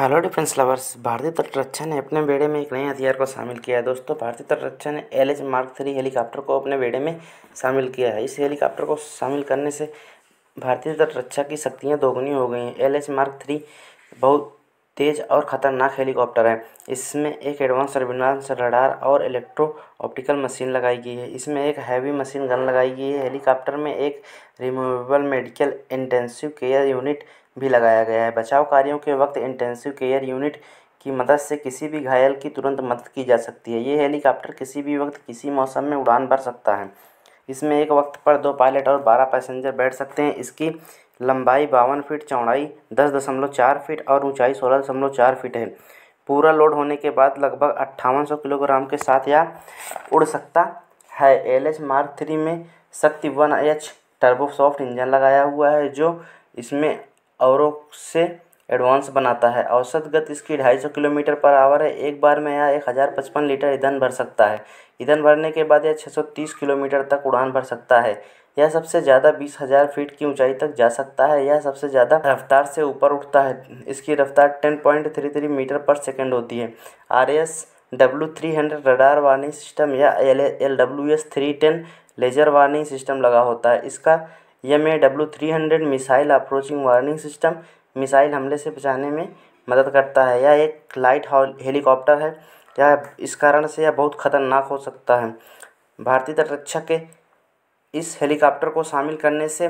hello defence lovers भारतीय तटरक्षा ने अपने बेड़े में एक नए हथियार को शामिल किया है दोस्तों भारतीय तटरक्षा ने L H mark three helicopter को अपने बेड़े में शामिल किया है इस हेलीकॉप्टर को शामिल करने से भारतीय तटरक्षा की शक्तियाँ दोगुनी हो गई हैं एल एच मार्क थ्री बहुत तेज़ और ख़तरनाक हेलीकॉप्टर है इसमें एक एडवांस सर्विलांस रडार और इलेक्ट्रो ऑप्टिकल मशीन लगाई गई है इसमें एक हैवी मशीन गन लगाई गई है हेलीकॉप्टर में एक removable medical intensive care unit भी लगाया गया है बचाव कार्यों के वक्त इंटेंसिव केयर यूनिट की मदद से किसी भी घायल की तुरंत मदद की जा सकती है ये हेलीकॉप्टर किसी भी वक्त किसी मौसम में उड़ान भर सकता है इसमें एक वक्त पर दो पायलट और बारह पैसेंजर बैठ सकते हैं इसकी लंबाई बावन फीट चौड़ाई दस दशमलव चार फीट और ऊंचाई सोलह दशमलव चार फीट है पूरा लोड होने के बाद लगभग अट्ठावन सौ किलोग्राम के साथ यह उड़ सकता है एल एच मार्क थ्री में Shakti one H turbo shaft engine लगाया हुआ है जो इसमें औरों से एडवांस बनाता है औसत गति इसकी ढाई सौ किलोमीटर पर आवर है एक बार में यह एक हज़ार पचपन लीटर ईंधन भर सकता है ईंधन भरने के बाद यह छः सौ तीस किलोमीटर तक उड़ान भर सकता है यह सबसे ज़्यादा बीस हज़ार फीट की ऊंचाई तक जा सकता है यह सबसे ज़्यादा रफ्तार से ऊपर उठता है इसकी रफ्तार ten point three three metre पर सेकेंड होती है R S W three hundred radar warning system या L L W S three ten laser warning system लगा होता है इसका M A W three hundred missile approaching warning system missile हमले से बचाने में मदद करता है यह एक लाइट हेलीकॉप्टर है यह इस कारण से यह बहुत खतरनाक हो सकता है भारतीय तटरक्षा के इस हेलीकॉप्टर को शामिल करने से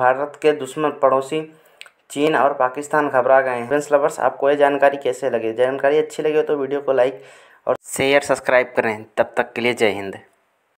भारत के दुश्मन पड़ोसी चीन और पाकिस्तान घबरा गए हैं फ्रेंड्स लवर्स आपको ये जानकारी कैसे लगे जानकारी अच्छी लगी हो तो वीडियो को लाइक और शेयर सब्सक्राइब करें तब तक के लिए जय हिंद